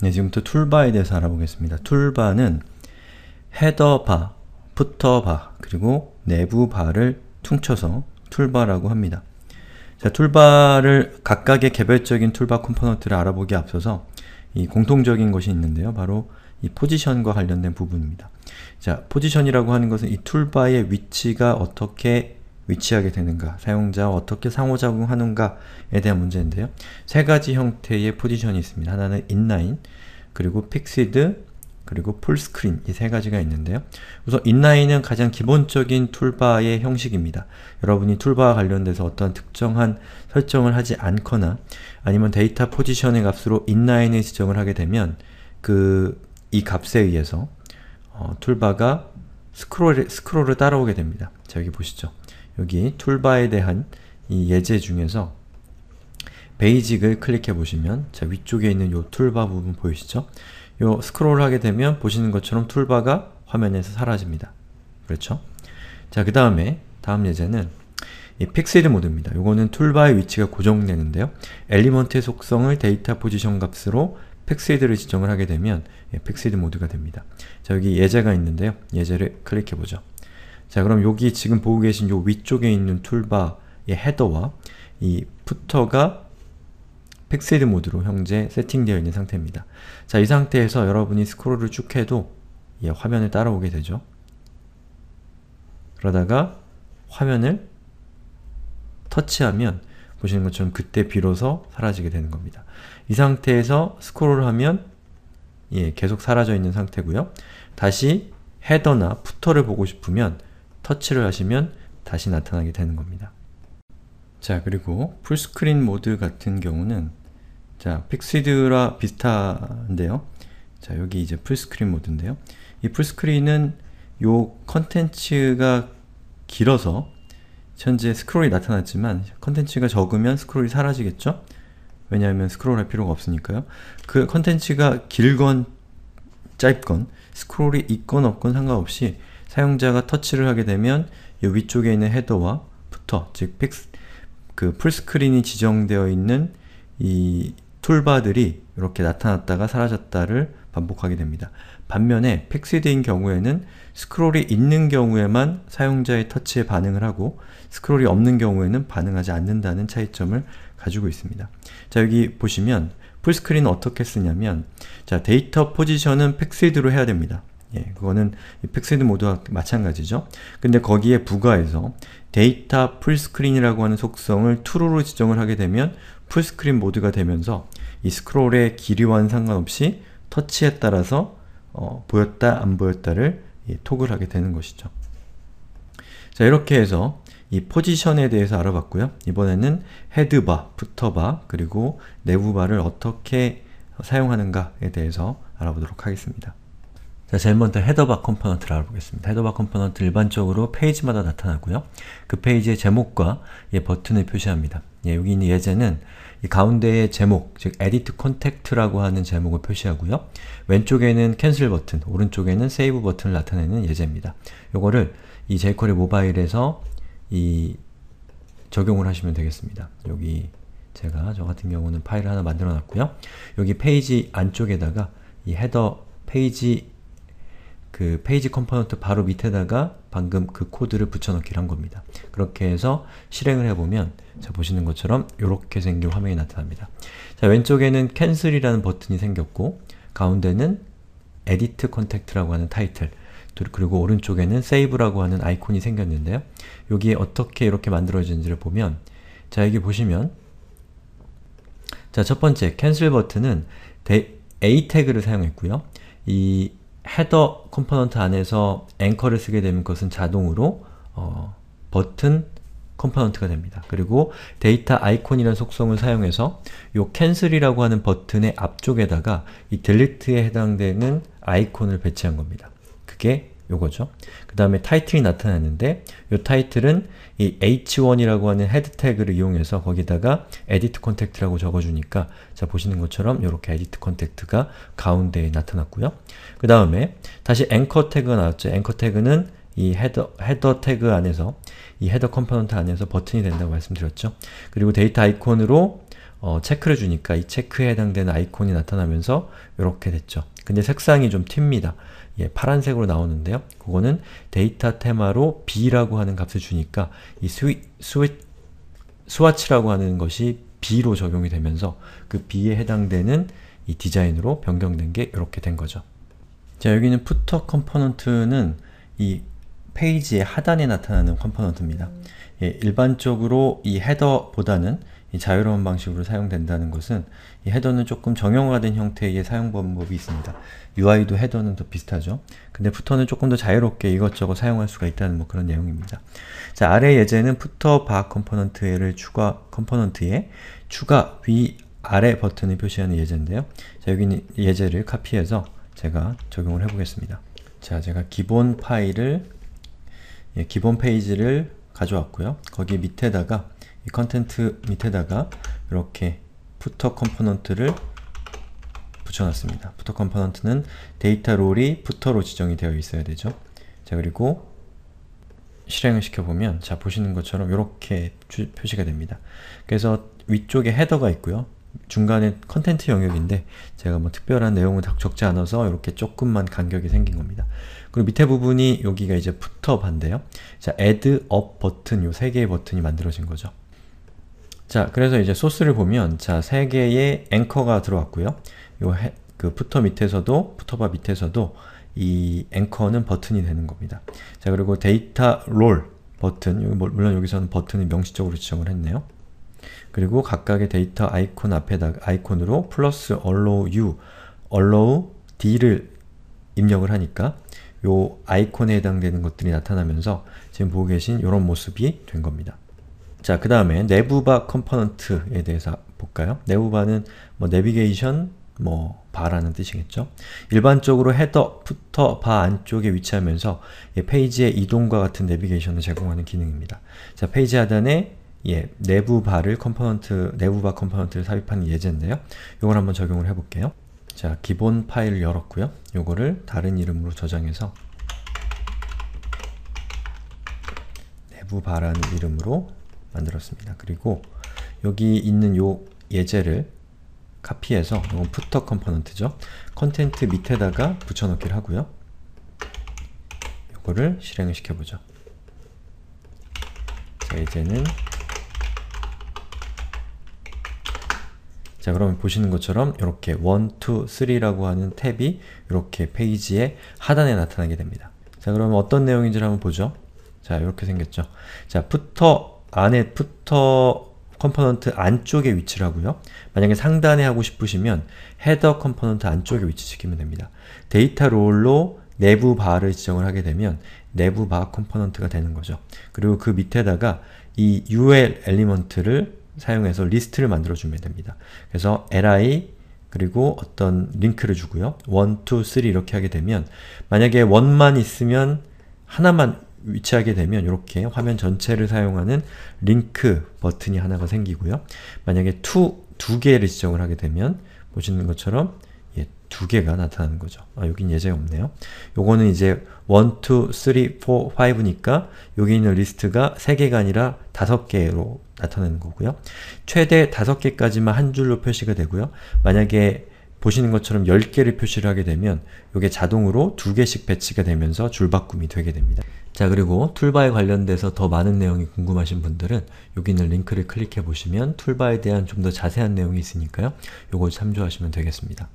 네, 지금부터 툴바에 대해서 알아보겠습니다. 툴바는 헤더 바, 부터 바, 그리고 내부 바를 퉁쳐서 툴바라고 합니다. 자, 툴바를 각각의 개별적인 툴바 컴포넌트를 알아보기 앞서서 이 공통적인 것이 있는데요. 바로 이 포지션과 관련된 부분입니다. 자, 포지션이라고 하는 것은 이 툴바의 위치가 어떻게 위치하게 되는가, 사용자와 어떻게 상호작용하는가에 대한 문제인데요. 세 가지 형태의 포지션이 있습니다. 하나는 인라인, 그리고 픽시드, 그리고 풀스크린 이 세 가지가 있는데요. 우선 인라인은 가장 기본적인 툴바의 형식입니다. 여러분이 툴바와 관련돼서 어떤 특정한 설정을 하지 않거나 아니면 데이터 포지션의 값으로 인라인을 지정을 하게 되면 그 이 값에 의해서 어, 툴바가 스크롤, 스크롤을 따라오게 됩니다. 자 여기 보시죠. 여기 툴바에 대한 이 예제 중에서 베이직을 클릭해 보시면 자 위쪽에 있는 요 툴바 부분 보이시죠? 요스크롤 하게 되면 보시는 것처럼 툴바가 화면에서 사라집니다. 그렇죠? 자그 다음에 다음 예제는 이 픽셀 모드입니다. 요거는 툴바의 위치가 고정되는데요. 엘리먼트의 속성을 데이터 포지션 값으로 픽셀드를 지정을 하게 되면 픽셀 예, 모드가 됩니다. 자 여기 예제가 있는데요. 예제를 클릭해보죠. 자 그럼 여기 지금 보고 계신 요 위쪽에 있는 툴바의 헤더와 이 푸터가 픽셀드 모드로 현재 세팅되어 있는 상태입니다. 자, 이 상태에서 여러분이 스크롤을 쭉 해도 예, 화면을 따라오게 되죠. 그러다가 화면을 터치하면 보시는 것처럼 그때 비로소 사라지게 되는 겁니다. 이 상태에서 스크롤을 하면 예, 계속 사라져 있는 상태고요. 다시 헤더나 푸터를 보고 싶으면 터치를 하시면 다시 나타나게 되는 겁니다. 자, 그리고 풀스크린 모드 같은 경우는 자, 픽시드라 비슷한데요. 자, 여기 이제 풀스크린 모드인데요. 이 풀스크린은 요 컨텐츠가 길어서 현재 스크롤이 나타났지만 컨텐츠가 적으면 스크롤이 사라지겠죠? 왜냐하면 스크롤할 필요가 없으니까요. 그 컨텐츠가 길건 짧건 스크롤이 있건 없건 상관없이 사용자가 터치를 하게 되면 이 위쪽에 있는 헤더와 부터 즉 픽스, 그 풀스크린이 지정되어 있는 이 툴바들이 이렇게 나타났다가 사라졌다를 반복하게 됩니다. 반면에 픽스드인 경우에는 스크롤이 있는 경우에만 사용자의 터치에 반응을 하고 스크롤이 없는 경우에는 반응하지 않는다는 차이점을 가지고 있습니다. 자 여기 보시면 풀스크린 어떻게 쓰냐면 자 데이터 포지션은 픽스드로 해야 됩니다. 예, 그거는 팩스헤드 모드와 마찬가지죠. 근데 거기에 부가해서 데이터 풀스크린이라고 하는 속성을 true로 지정을 하게 되면 풀스크린 모드가 되면서 이 스크롤의 길이와는 상관없이 터치에 따라서 어, 보였다 안 보였다를 예, 톡을 하게 되는 것이죠. 자 이렇게 해서 이 포지션에 대해서 알아봤고요. 이번에는 헤드바, 푸터바, 그리고 내부바를 어떻게 사용하는가에 대해서 알아보도록 하겠습니다. 자, 제일 먼저 헤더바 컴포넌트를 알아보겠습니다. 헤더바 컴포넌트 일반적으로 페이지마다 나타나고요. 그 페이지의 제목과 예, 버튼을 표시합니다. 예, 여기 있는 예제는 가운데의 제목, 즉 edit contact라고 하는 제목을 표시하고요. 왼쪽에는 cancel 버튼, 오른쪽에는 save 버튼을 나타내는 예제입니다. 요거를 이 jQuery 모바일에서 이 적용을 하시면 되겠습니다. 여기 제가 저 같은 경우는 파일을 하나 만들어 놨고요. 여기 페이지 안쪽에다가 이 헤더 페이지 그 페이지 컴포넌트 바로 밑에다가 방금 그 코드를 붙여넣기를 한 겁니다. 그렇게 해서 실행을 해보면 자 보시는 것처럼 이렇게 생긴 화면이 나타납니다. 자 왼쪽에는 cancel이라는 버튼이 생겼고 가운데는 edit contact라고 하는 타이틀 그리고 오른쪽에는 save라고 하는 아이콘이 생겼는데요. 여기에 어떻게 이렇게 만들어지는지를 보면 자 여기 보시면 자 첫 번째 cancel 버튼은 a 태그를 사용했고요. 이 헤더 컴포넌트 안에서 앵커를 쓰게 되면 그것은 자동으로 어, 버튼 컴포넌트가 됩니다. 그리고 데이터 아이콘이라는 속성을 사용해서 요 c c a n e l 이라고 하는 버튼의 앞쪽에다가 이 d e l e t e 에 해당되는 아이콘을 배치한 겁니다. 그게 요거죠. 그 다음에 타이틀이 나타났는데요 타이틀은 이 h1이라고 하는 헤드 태그를 이용해서 거기다가 edit contact라고 적어주니까 자 보시는 것처럼 이렇게 edit contact가 가운데에 나타났고요. 그 다음에 다시 anchor 태그가 나왔죠. anchor 태그는 이 헤더, 헤더 태그 안에서 이 헤더 컴포넌트 안에서 버튼이 된다고 말씀드렸죠. 그리고 데이터 아이콘으로 어, 체크를 주니까 이 체크에 해당되는 아이콘이 나타나면서 이렇게 됐죠. 근데 색상이 좀 튑니다. 예, 파란색으로 나오는데요. 그거는 데이터 테마로 b라고 하는 값을 주니까 이 스위, 스위, 스와치라고 하는 것이 b로 적용이 되면서 그 b에 해당되는 이 디자인으로 변경된 게 이렇게 된 거죠. 자, 여기는 f o o t 푸터 컴포넌트는 이 페이지의 하단에 나타나는 컴포넌트입니다. 예, 일반적으로 이 헤더보다는 이 자유로운 방식으로 사용된다는 것은 이 헤더는 조금 정형화된 형태의 사용 방법이 있습니다. UI도 헤더는 더 비슷하죠. 근데 푸터는 조금 더 자유롭게 이것저것 사용할 수가 있다는 뭐 그런 내용입니다. 자, 아래 예제는 푸터 바 컴포넌트를 추가 컴포넌트에 추가 위 아래 버튼을 표시하는 예제인데요. 자, 여기 예제를 카피해서 제가 적용을 해보겠습니다. 자, 제가 기본 파일을 예, 기본 페이지를 가져왔고요. 거기 밑에다가 이 컨텐트 밑에다가 이렇게 푸터 컴포넌트를 붙여놨습니다. 푸터 컴포넌트는 데이터 롤이 푸터로 지정이 되어 있어야 되죠. 자 그리고 실행을 시켜보면 자 보시는 것처럼 이렇게 표시가 됩니다. 그래서 위쪽에 헤더가 있고요. 중간에 컨텐트 영역인데 제가 뭐 특별한 내용을 적지 않아서 이렇게 조금만 간격이 생긴 겁니다. 그리고 밑에 부분이 여기가 이제 푸터 반대요. 자, add up 버튼 요 세 개의 버튼이 만들어진 거죠. 자, 그래서 이제 소스를 보면 자, 3개의 앵커가 들어왔고요. 요 해, 그 푸터 밑에서도, 푸터바 밑에서도 이 앵커는 버튼이 되는 겁니다. 자, 그리고 데이터 롤 버튼, 여기, 물론 여기서는 버튼을 명시적으로 지정을 했네요. 그리고 각각의 데이터 아이콘 앞에다 아이콘으로 플러스 allow u, allow d를 입력을 하니까 요 아이콘에 해당되는 것들이 나타나면서 지금 보고 계신 이런 모습이 된 겁니다. 자, 그 다음에 내부바 컴포넌트에 대해서 볼까요? 내부바는 뭐 내비게이션, 뭐 바라는 뜻이겠죠? 일반적으로 헤더, 푸터, 바 안쪽에 위치하면서 예, 페이지의 이동과 같은 내비게이션을 제공하는 기능입니다. 자, 페이지 하단에 예, 내부 바를 컴포넌트, 내부 바 컴포넌트를 삽입하는 예제인데요. 이걸 한번 적용을 해볼게요. 자, 기본 파일을 열었고요. 요거를 다른 이름으로 저장해서 내부 바라는 이름으로 만들었습니다. 그리고 여기 있는 요 예제를 카피해서 이건 푸터 컴포넌트죠. 컨텐트 밑에다가 붙여넣기를 하고요. 이거를 실행을 시켜보죠. 자, 이제는자 그러면 보시는 것처럼 이렇게 1, 2, 3라고 하는 탭이 이렇게 페이지의 하단에 나타나게 됩니다. 자 그러면 어떤 내용인지를 한번 보죠. 자 이렇게 생겼죠. 자 푸터 안에 푸터 컴포넌트 안쪽에 위치를 하고요. 만약에 상단에 하고 싶으시면 헤더 컴포넌트 안쪽에 위치시키면 됩니다. 데이터 롤로 내부 바를 지정을 하게 되면 내부 바 컴포넌트가 되는 거죠. 그리고 그 밑에다가 이 ul 엘리먼트를 사용해서 리스트를 만들어주면 됩니다. 그래서 li 그리고 어떤 링크를 주고요. 1, 2, 3 이렇게 하게 되면 만약에 1만 있으면 하나만 위치하게 되면 이렇게 화면 전체를 사용하는 링크 버튼이 하나가 생기고요. 만약에 to 두 개를 지정을 하게 되면 보시는 것처럼 예, 두 개가 나타나는 거죠. 아, 여긴 예제 없네요. 요거는 이제 1, 2, 3, 4, 5니까 여기 있는 리스트가 3개가 아니라 5개로 나타나는 거고요. 최대 5개까지만 한 줄로 표시가 되고요. 만약에 보시는 것처럼 10개를 표시를 하게 되면 이게 자동으로 2개씩 배치가 되면서 줄바꿈이 되게 됩니다. 자 그리고 툴바에 관련돼서 더 많은 내용이 궁금하신 분들은 여기 있는 링크를 클릭해 보시면 툴바에 대한 좀 더 자세한 내용이 있으니까요. 요거 참조하시면 되겠습니다.